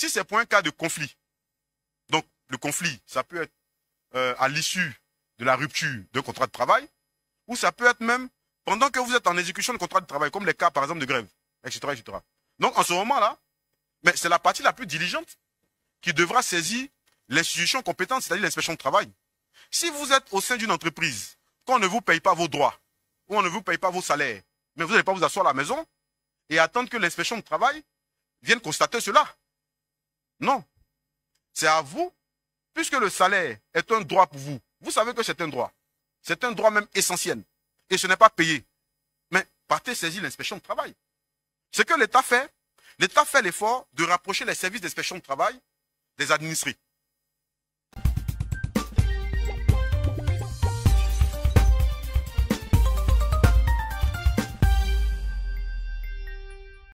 Si c'est pour un cas de conflit, donc le conflit, ça peut être euh, à l'issue de la rupture d'un contrat de travail, ou ça peut être même pendant que vous êtes en exécution de contrat de travail, comme les cas par exemple de grève, etc. etc. Donc en ce moment-là, mais c'est la partie la plus diligente qui devra saisir l'institution compétente, c'est-à-dire l'inspection de travail. Si vous êtes au sein d'une entreprise, qu'on ne vous paye pas vos droits, ou on ne vous paye pas vos salaires, mais vous n'allez pas vous asseoir à la maison et attendre que l'inspection de travail vienne constater cela. Non. C'est à vous, puisque le salaire est un droit pour vous. Vous savez que c'est un droit. C'est un droit même essentiel. Et ce n'est pas payé. Mais partez saisir l'inspection de travail. Ce que l'État fait, l'État fait l'effort de rapprocher les services d'inspection de travail des administrés.